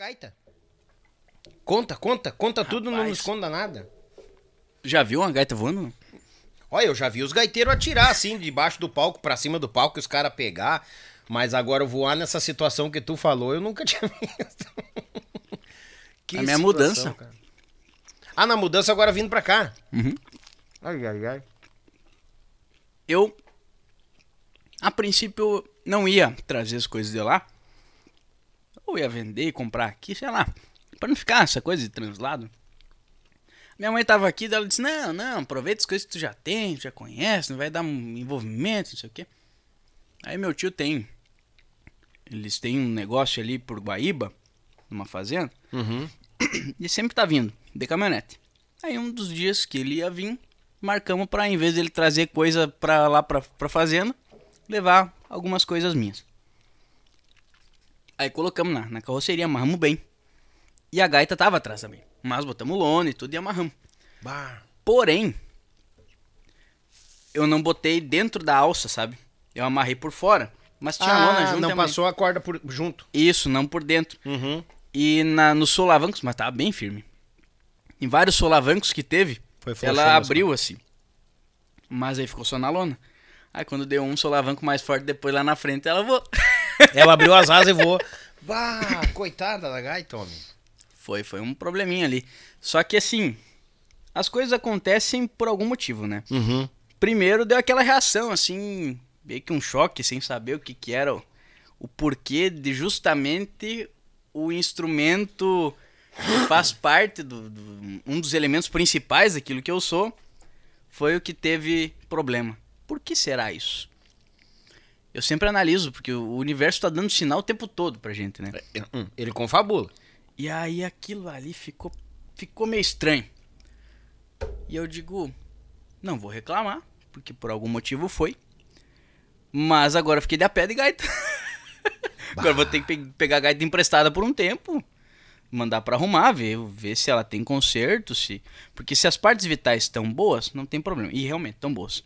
gaita. Conta, conta, conta Rapaz. tudo, não esconda nada. Já viu uma gaita voando? Olha, eu já vi os gaiteiros atirar assim, debaixo do palco, pra cima do palco, os caras pegar. Mas agora voar nessa situação que tu falou, eu nunca tinha visto. que a minha situação, mudança. Cara. Ah, na mudança agora vindo pra cá. Uhum. Ai, ai, ai. Eu, a princípio, não ia trazer as coisas de lá. Ou ia vender e comprar aqui, sei lá. Pra não ficar essa coisa de translado. Minha mãe tava aqui, ela disse: Não, não, aproveita as coisas que tu já tem, já conhece, não vai dar um envolvimento, não sei o quê. Aí meu tio tem. Eles têm um negócio ali por Guaíba, numa fazenda. Uhum. E sempre tá vindo, de caminhonete. Aí um dos dias que ele ia vir, marcamos pra, em vez dele trazer coisa pra lá pra, pra fazenda, levar algumas coisas minhas. Aí colocamos na, na carroceria, amarramos bem. E a gaita tava atrás também. Mas botamos lona e tudo e amarramos. Bah. Porém, eu não botei dentro da alça, sabe? Eu amarrei por fora. Mas tinha ah, lona junto. Não passou a corda por, junto. Isso, não por dentro. Uhum. E na, nos solavancos, mas tava bem firme. Em vários solavancos que teve, ela abriu mesmo. assim. Mas aí ficou só na lona. Aí quando deu um solavanco mais forte depois lá na frente, ela voou. Ela abriu as asas e voou. Bah, coitada da gai Tommy. Foi, foi um probleminha ali. Só que assim, as coisas acontecem por algum motivo, né? Uhum. Primeiro deu aquela reação, assim, meio que um choque, sem saber o que, que era o, o porquê de justamente o instrumento que faz parte do, do, um dos elementos principais daquilo que eu sou foi o que teve problema. Por que será isso? Eu sempre analiso, porque o universo está dando sinal o tempo todo pra gente, né? É, é, hum, ele confabula. E aí aquilo ali ficou, ficou meio estranho. E eu digo, não vou reclamar, porque por algum motivo foi. Mas agora eu fiquei de a pé de gaita. agora vou ter que pe pegar a gaita emprestada por um tempo. Mandar para arrumar, ver, ver se ela tem conserto, se. Porque se as partes vitais estão boas, não tem problema. E realmente estão boas.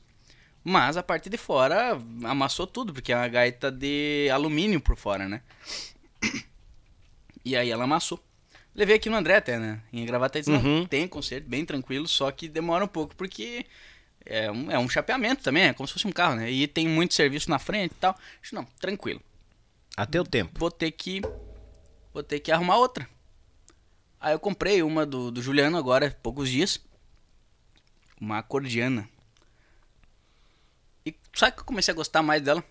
Mas a parte de fora amassou tudo, porque é uma gaita de alumínio por fora, né? E aí ela amassou. Levei aqui no André até, né? Em gravata disse, uhum. não, tem conserto bem tranquilo, só que demora um pouco, porque é um, é um chapeamento também, é como se fosse um carro, né? E tem muito serviço na frente e tal. Disse, não, tranquilo. Até o tempo. Vou ter que. Vou ter que arrumar outra. Aí eu comprei uma do, do Juliano agora, poucos dias. Uma acordiana. E sabe que eu comecei a gostar mais dela?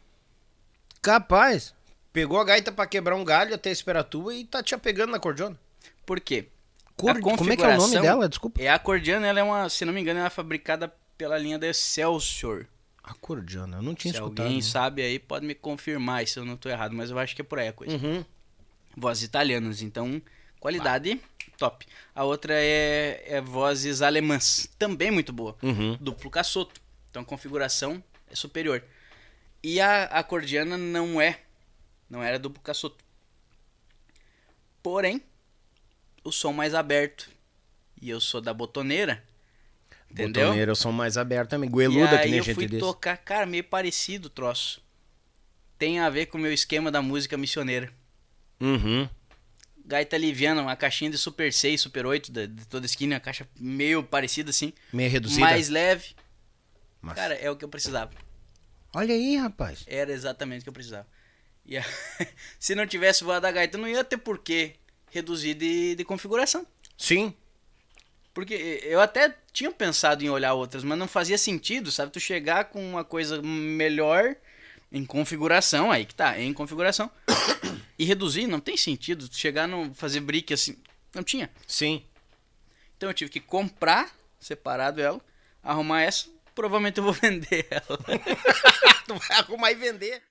Capaz. Pegou a gaita para quebrar um galho até esperar tua e tá te apegando na cordiona. Por quê? Cor... Como é que é o nome dela? Desculpa. É a cordiona, ela é uma, se não me engano, ela é fabricada pela linha da Excelsior. Acordiana, eu não tinha se escutado. Alguém né? sabe aí, pode me confirmar se eu não tô errado, mas eu acho que é por aí a coisa. Uhum. Vozes italianas, então, qualidade bah. top. A outra é, é vozes alemãs, também muito boa. Uhum. Duplo caçoto. Então, configuração superior. E a, a cordiana não é. Não era do Bucassuto. Porém, o som mais aberto. E eu sou da botoneira. Entendeu? Botoneira, o som mais aberto também. Goeluda, que nem eu gente fui desse. tocar, cara, meio parecido o troço. Tem a ver com o meu esquema da música missioneira. Uhum. Gaita liviana, uma caixinha de Super 6, Super 8, de, de toda esquina, uma caixa meio parecida assim. Meio reduzida. Mais leve. Mas... Cara, é o que eu precisava. Olha aí, rapaz. Era exatamente o que eu precisava. E a... se não tivesse voado a gaita, não ia ter que reduzir de, de configuração. Sim. Porque eu até tinha pensado em olhar outras, mas não fazia sentido, sabe? Tu chegar com uma coisa melhor em configuração, aí que tá, em configuração. e reduzir, não tem sentido. Tu chegar no fazer brick assim, não tinha. Sim. Então eu tive que comprar separado ela, arrumar essa, Provavelmente eu vou vender ela. tu vai arrumar e vender.